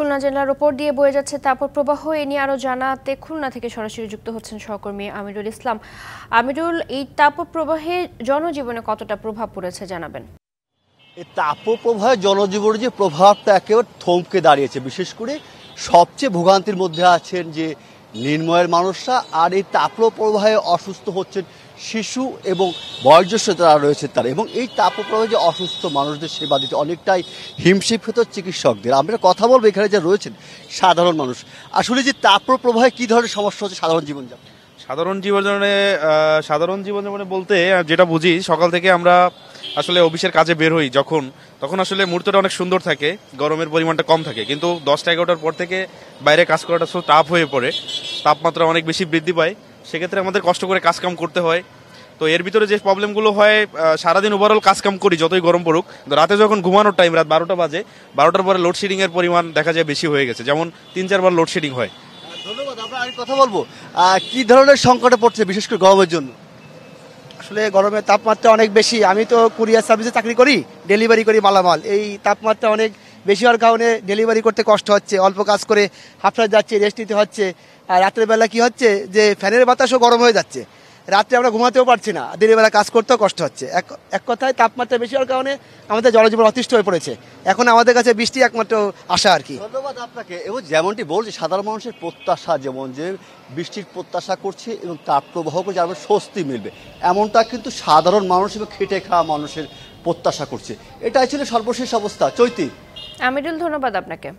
খুলনা জেলার ওপর দিয়ে বয়ে যাচ্ছে তারপর প্রবাহ এ নিয়ে আরও জানাতে খুলনা থেকে সরাসরি যুক্ত হচ্ছেন সহকর্মী আমিরুল ইসলাম আমিরুল এই তাপপ্রবাহে প্রবাহে জনজীবনে কতটা প্রভাব পড়েছে জানাবেন এই তাপপ্রবাহে জনজীবনের যে প্রভাবটা একেবারে থমকে দাঁড়িয়েছে বিশেষ করে সবচেয়ে ভোগান্তির মধ্যে আছেন যে নির্ময়ের মানুষরা আর এই তাপপ্রবাহে অসুস্থ হচ্ছেন শিশু এবং বয়োজ্যেষ্ঠ যারা রয়েছে তারা এবং এই তাপপ্রবাহে যে অসুস্থ মানুষদের সেবা দিতে অনেকটাই হিমশিম হতো চিকিৎসকদের আমরা কথা বলবো এখানে যে রয়েছেন সাধারণ মানুষ আসলে যে তাপপ্রবাহে কী ধরনের সমস্যা হচ্ছে সাধারণ জীবনযাপন সাধারণ জীবনযাপনে সাধারণ জীবনযাপনে বলতে যেটা বুঝি সকাল থেকে আমরা আসলে অফিসের কাজে বের হই যখন তখন আসলে মুহূর্তটা অনেক সুন্দর থাকে গরমের পরিমাণটা কম থাকে কিন্তু দশটা এগারোটার পর থেকে বাইরে কাজ করাটা সব তাপ হয়ে পড়ে তাপমাত্রা অনেক বেশি বৃদ্ধি পায় সেক্ষেত্রে আমাদের কষ্ট করে কাজকাম করতে হয় তো এর ভিতরে যে প্রবলেমগুলো হয় সারাদিন ওভারঅল কাজকাম করি যতই গরম পড়ুক রাতে যখন ঘুমানোর টাইম রাত বারোটা বাজে বারোটার পরে লোডশেডিংয়ের পরিমাণ দেখা যায় বেশি হয়ে গেছে যেমন তিন চারবার লোডশেডিং হয় ধন্যবাদ কথা বলবো কি ধরনের সংকটে পড়ছে বিশেষ করে গরমের জন্য আসলে গরমের তাপমাত্রা অনেক বেশি আমি তো কুরিয়ার সার্ভিসে চাকরি করি ডেলিভারি করি মালামাল এই তাপমাত্রা অনেক বেশি হওয়ার কারণে ডেলিভারি করতে কষ্ট হচ্ছে অল্প কাজ করে হাফসাজ যাচ্ছে রেস্ট নিতে হচ্ছে আর রাতের বেলা কি হচ্ছে যে ফ্যানের বাতাসও গরম হয়ে যাচ্ছে রাত্রে আমরা ঘুমাতেও পারছি না দিনের বেলা কাজ করতেও কষ্ট হচ্ছে এক এক কথায় তাপমাত্রা বেশি হওয়ার কারণে আমাদের জলজীবন অতিষ্ঠ হয়ে পড়েছে এখন আমাদের কাছে বৃষ্টি একমাত্র আশা আর কি ধন্যবাদ আপনাকে এবং যেমনটি বলছি সাধারণ মানুষের প্রত্যাশা যেমন যে বৃষ্টির প্রত্যাশা করছে এবং তাপ প্রবাহকে যেমন স্বস্তি মিলবে এমনটা কিন্তু সাধারণ মানুষ এবং খেটে খাওয়া মানুষের প্রত্যাশা করছে এটাই ছিল সর্বশেষ অবস্থা চৈতি আমিরুল ধন্যবাদ আপনাকে